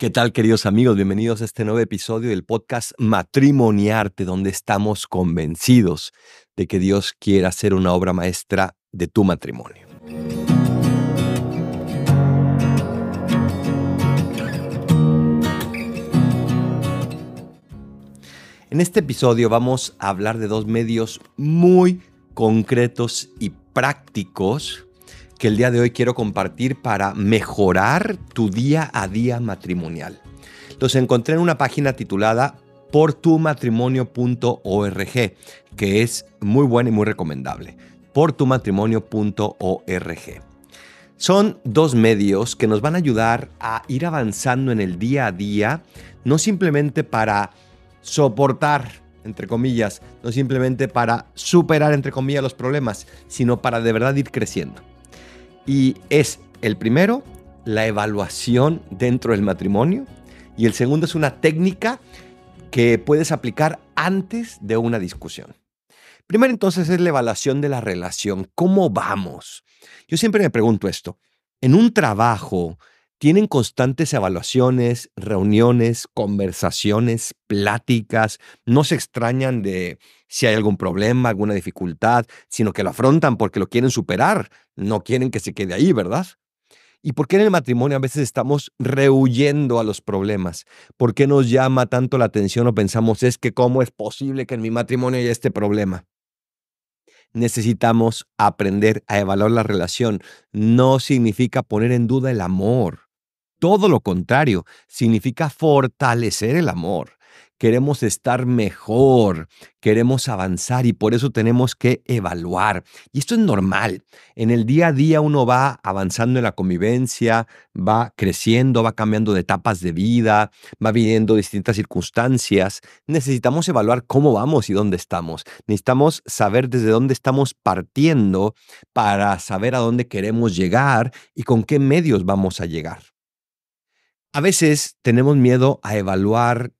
¿Qué tal, queridos amigos? Bienvenidos a este nuevo episodio del podcast Matrimoniarte, donde estamos convencidos de que Dios quiere hacer una obra maestra de tu matrimonio. En este episodio vamos a hablar de dos medios muy concretos y prácticos que el día de hoy quiero compartir para mejorar tu día a día matrimonial. Los encontré en una página titulada portumatrimonio.org, que es muy buena y muy recomendable. portumatrimonio.org. Son dos medios que nos van a ayudar a ir avanzando en el día a día, no simplemente para soportar entre comillas, no simplemente para superar, entre comillas, los problemas, sino para de verdad ir creciendo. Y es el primero, la evaluación dentro del matrimonio. Y el segundo es una técnica que puedes aplicar antes de una discusión. Primero entonces es la evaluación de la relación. ¿Cómo vamos? Yo siempre me pregunto esto. En un trabajo, tienen constantes evaluaciones, reuniones, conversaciones, pláticas, no se extrañan de si hay algún problema, alguna dificultad, sino que lo afrontan porque lo quieren superar, no quieren que se quede ahí, ¿verdad? ¿Y por qué en el matrimonio a veces estamos rehuyendo a los problemas? ¿Por qué nos llama tanto la atención o pensamos es que cómo es posible que en mi matrimonio haya este problema? necesitamos aprender a evaluar la relación. No significa poner en duda el amor. Todo lo contrario, significa fortalecer el amor. Queremos estar mejor, queremos avanzar y por eso tenemos que evaluar. Y esto es normal. En el día a día uno va avanzando en la convivencia, va creciendo, va cambiando de etapas de vida, va viviendo distintas circunstancias. Necesitamos evaluar cómo vamos y dónde estamos. Necesitamos saber desde dónde estamos partiendo para saber a dónde queremos llegar y con qué medios vamos a llegar. A veces tenemos miedo a evaluar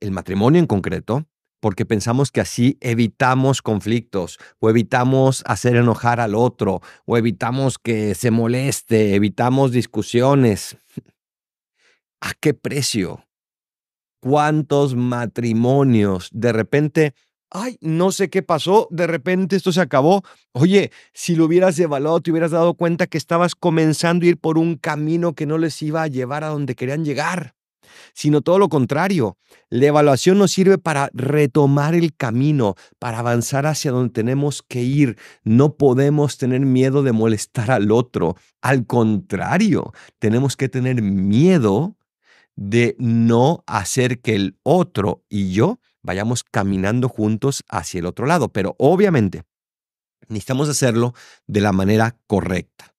el matrimonio en concreto porque pensamos que así evitamos conflictos o evitamos hacer enojar al otro o evitamos que se moleste, evitamos discusiones. ¿A qué precio? ¿Cuántos matrimonios de repente ay, no sé qué pasó, de repente esto se acabó. Oye, si lo hubieras evaluado, te hubieras dado cuenta que estabas comenzando a ir por un camino que no les iba a llevar a donde querían llegar, sino todo lo contrario. La evaluación nos sirve para retomar el camino, para avanzar hacia donde tenemos que ir. No podemos tener miedo de molestar al otro. Al contrario, tenemos que tener miedo de no hacer que el otro y yo vayamos caminando juntos hacia el otro lado. Pero obviamente necesitamos hacerlo de la manera correcta.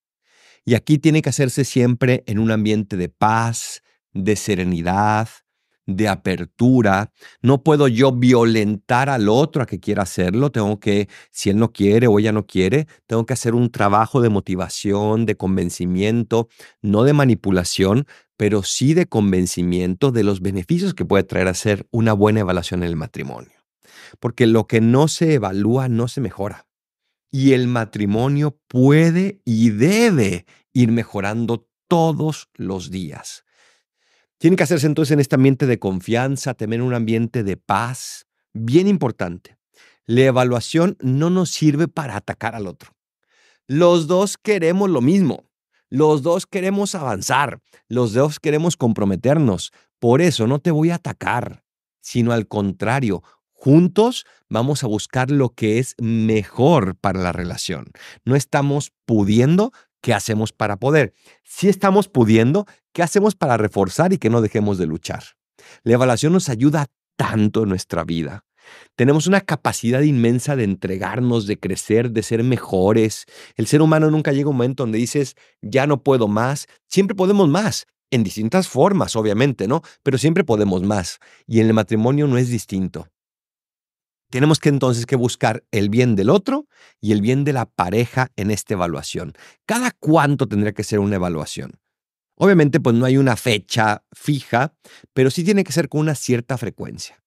Y aquí tiene que hacerse siempre en un ambiente de paz, de serenidad, de apertura. No puedo yo violentar al otro a que quiera hacerlo. Tengo que, si él no quiere o ella no quiere, tengo que hacer un trabajo de motivación, de convencimiento, no de manipulación, pero sí de convencimiento de los beneficios que puede traer hacer una buena evaluación en el matrimonio. Porque lo que no se evalúa no se mejora. Y el matrimonio puede y debe ir mejorando todos los días. Tiene que hacerse entonces en este ambiente de confianza, tener un ambiente de paz. Bien importante. La evaluación no nos sirve para atacar al otro. Los dos queremos lo mismo. Los dos queremos avanzar. Los dos queremos comprometernos. Por eso no te voy a atacar, sino al contrario, Juntos vamos a buscar lo que es mejor para la relación. No estamos pudiendo, ¿qué hacemos para poder? Si estamos pudiendo, ¿Qué hacemos para reforzar y que no dejemos de luchar? La evaluación nos ayuda tanto en nuestra vida. Tenemos una capacidad inmensa de entregarnos, de crecer, de ser mejores. El ser humano nunca llega a un momento donde dices, ya no puedo más. Siempre podemos más, en distintas formas, obviamente, ¿no? Pero siempre podemos más. Y en el matrimonio no es distinto. Tenemos que entonces que buscar el bien del otro y el bien de la pareja en esta evaluación. ¿Cada cuánto tendría que ser una evaluación? Obviamente, pues no hay una fecha fija, pero sí tiene que ser con una cierta frecuencia.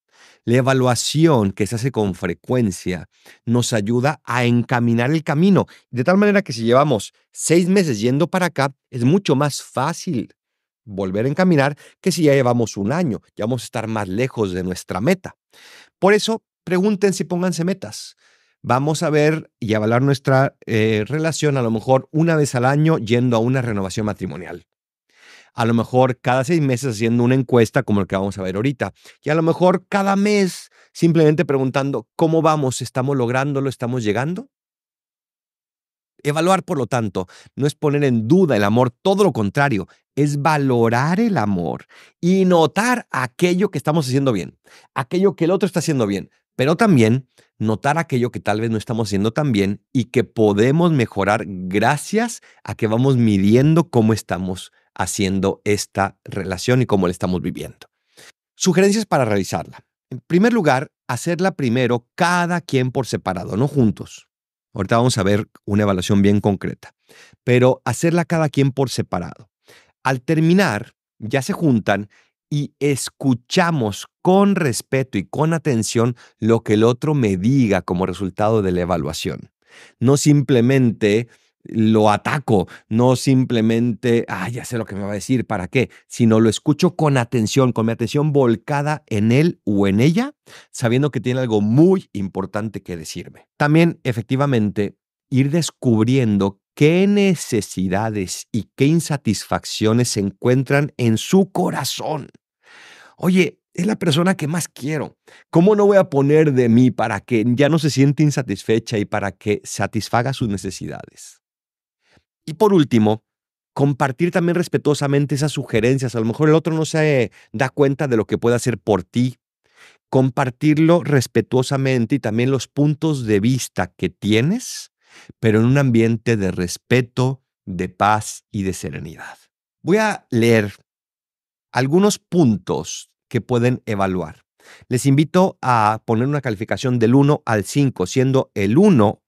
La evaluación que se hace con frecuencia nos ayuda a encaminar el camino, de tal manera que si llevamos seis meses yendo para acá, es mucho más fácil volver a encaminar que si ya llevamos un año, ya vamos a estar más lejos de nuestra meta. Por eso, pregúntense y pónganse metas. Vamos a ver y evaluar nuestra eh, relación a lo mejor una vez al año yendo a una renovación matrimonial a lo mejor cada seis meses haciendo una encuesta como el que vamos a ver ahorita. Y a lo mejor cada mes simplemente preguntando, ¿cómo vamos? ¿Estamos lográndolo? ¿Estamos llegando? Evaluar, por lo tanto, no es poner en duda el amor, todo lo contrario, es valorar el amor y notar aquello que estamos haciendo bien, aquello que el otro está haciendo bien, pero también notar aquello que tal vez no estamos haciendo tan bien y que podemos mejorar gracias a que vamos midiendo cómo estamos haciendo esta relación y cómo la estamos viviendo. Sugerencias para realizarla. En primer lugar, hacerla primero cada quien por separado, no juntos. Ahorita vamos a ver una evaluación bien concreta, pero hacerla cada quien por separado. Al terminar, ya se juntan y escuchamos con respeto y con atención lo que el otro me diga como resultado de la evaluación. No simplemente lo ataco, no simplemente, ah, ya sé lo que me va a decir, ¿para qué? Sino lo escucho con atención, con mi atención volcada en él o en ella, sabiendo que tiene algo muy importante que decirme. También, efectivamente, ir descubriendo qué necesidades y qué insatisfacciones se encuentran en su corazón. Oye, es la persona que más quiero. ¿Cómo no voy a poner de mí para que ya no se siente insatisfecha y para que satisfaga sus necesidades? Y por último, compartir también respetuosamente esas sugerencias. A lo mejor el otro no se da cuenta de lo que puede hacer por ti. Compartirlo respetuosamente y también los puntos de vista que tienes, pero en un ambiente de respeto, de paz y de serenidad. Voy a leer algunos puntos que pueden evaluar. Les invito a poner una calificación del 1 al 5, siendo el 1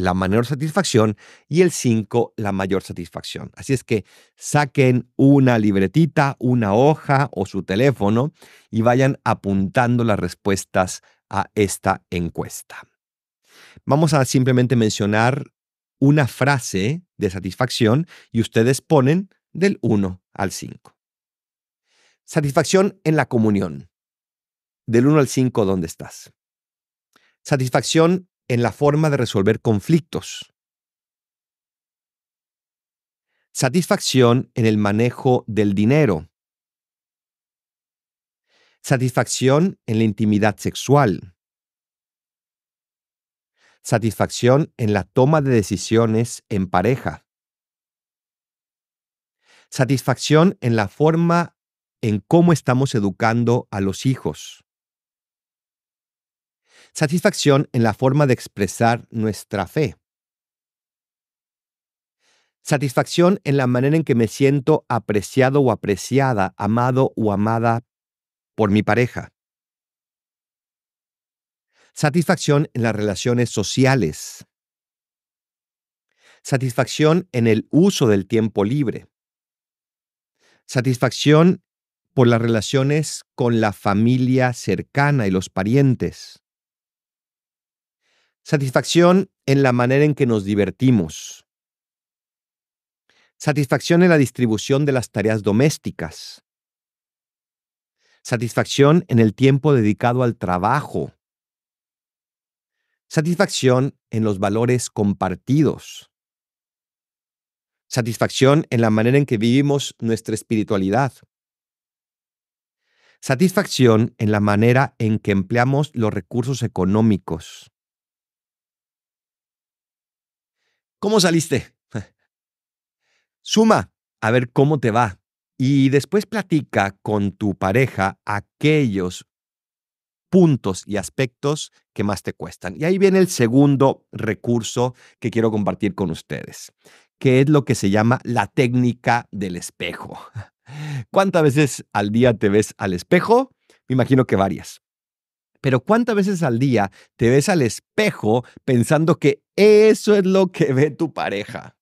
la menor satisfacción y el 5 la mayor satisfacción. Así es que saquen una libretita, una hoja o su teléfono y vayan apuntando las respuestas a esta encuesta. Vamos a simplemente mencionar una frase de satisfacción y ustedes ponen del 1 al 5. Satisfacción en la comunión. Del 1 al 5, ¿dónde estás? Satisfacción en la forma de resolver conflictos. Satisfacción en el manejo del dinero. Satisfacción en la intimidad sexual. Satisfacción en la toma de decisiones en pareja. Satisfacción en la forma en cómo estamos educando a los hijos satisfacción en la forma de expresar nuestra fe. Satisfacción en la manera en que me siento apreciado o apreciada, amado o amada por mi pareja. Satisfacción en las relaciones sociales. Satisfacción en el uso del tiempo libre. Satisfacción por las relaciones con la familia cercana y los parientes. Satisfacción en la manera en que nos divertimos. Satisfacción en la distribución de las tareas domésticas. Satisfacción en el tiempo dedicado al trabajo. Satisfacción en los valores compartidos. Satisfacción en la manera en que vivimos nuestra espiritualidad. Satisfacción en la manera en que empleamos los recursos económicos. ¿Cómo saliste? Suma, a ver cómo te va. Y después platica con tu pareja aquellos puntos y aspectos que más te cuestan. Y ahí viene el segundo recurso que quiero compartir con ustedes, que es lo que se llama la técnica del espejo. ¿Cuántas veces al día te ves al espejo? Me imagino que varias. Pero ¿cuántas veces al día te ves al espejo pensando que eso es lo que ve tu pareja?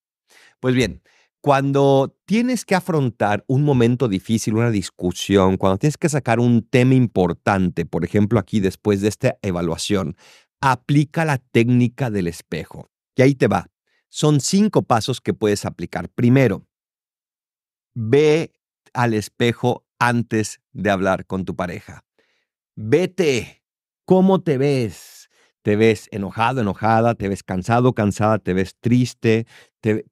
Pues bien, cuando tienes que afrontar un momento difícil, una discusión, cuando tienes que sacar un tema importante, por ejemplo aquí después de esta evaluación, aplica la técnica del espejo. Y ahí te va. Son cinco pasos que puedes aplicar. Primero, ve al espejo antes de hablar con tu pareja. Vete ¿Cómo te ves? ¿Te ves enojado, enojada? ¿Te ves cansado, cansada? ¿Te ves triste?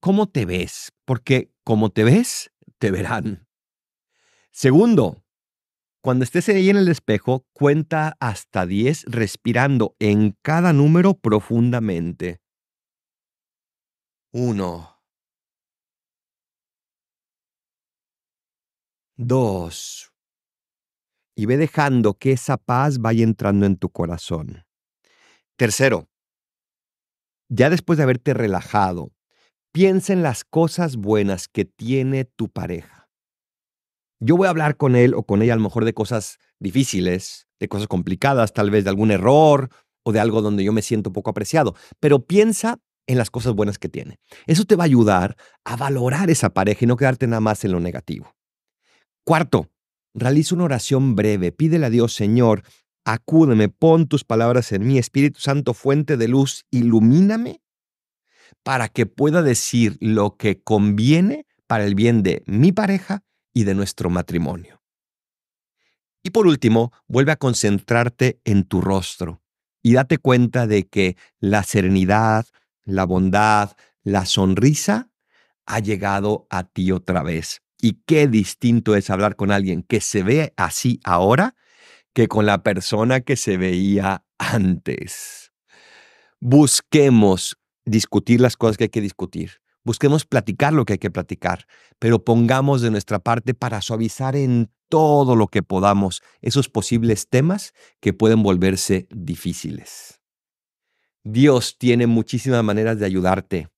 ¿Cómo te ves? Porque como te ves, te verán. Segundo, cuando estés ahí en el espejo, cuenta hasta 10 respirando en cada número profundamente. Uno. Dos y ve dejando que esa paz vaya entrando en tu corazón. Tercero, ya después de haberte relajado, piensa en las cosas buenas que tiene tu pareja. Yo voy a hablar con él o con ella a lo mejor de cosas difíciles, de cosas complicadas, tal vez de algún error o de algo donde yo me siento poco apreciado, pero piensa en las cosas buenas que tiene. Eso te va a ayudar a valorar esa pareja y no quedarte nada más en lo negativo. Cuarto, realiza una oración breve, pídele a Dios, Señor, acúdeme, pon tus palabras en mí, Espíritu Santo, fuente de luz, ilumíname para que pueda decir lo que conviene para el bien de mi pareja y de nuestro matrimonio. Y por último, vuelve a concentrarte en tu rostro y date cuenta de que la serenidad, la bondad, la sonrisa ha llegado a ti otra vez. Y qué distinto es hablar con alguien que se ve así ahora que con la persona que se veía antes. Busquemos discutir las cosas que hay que discutir. Busquemos platicar lo que hay que platicar, pero pongamos de nuestra parte para suavizar en todo lo que podamos esos posibles temas que pueden volverse difíciles. Dios tiene muchísimas maneras de ayudarte.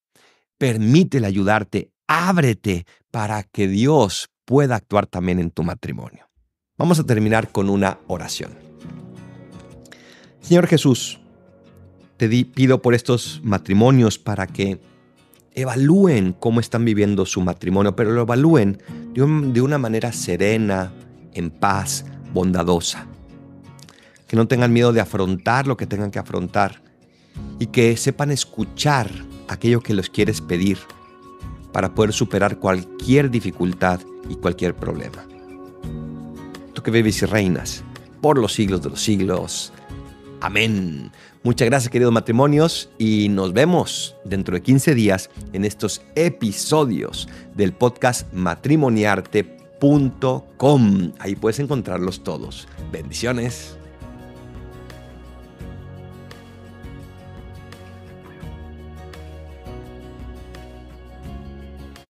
Permítele ayudarte, ábrete, para que Dios pueda actuar también en tu matrimonio. Vamos a terminar con una oración. Señor Jesús, te pido por estos matrimonios para que evalúen cómo están viviendo su matrimonio, pero lo evalúen de, de una manera serena, en paz, bondadosa. Que no tengan miedo de afrontar lo que tengan que afrontar y que sepan escuchar aquello que los quieres pedir para poder superar cualquier dificultad y cualquier problema. Tú que vives y reinas por los siglos de los siglos. Amén. Muchas gracias queridos matrimonios y nos vemos dentro de 15 días en estos episodios del podcast matrimoniarte.com. Ahí puedes encontrarlos todos. Bendiciones.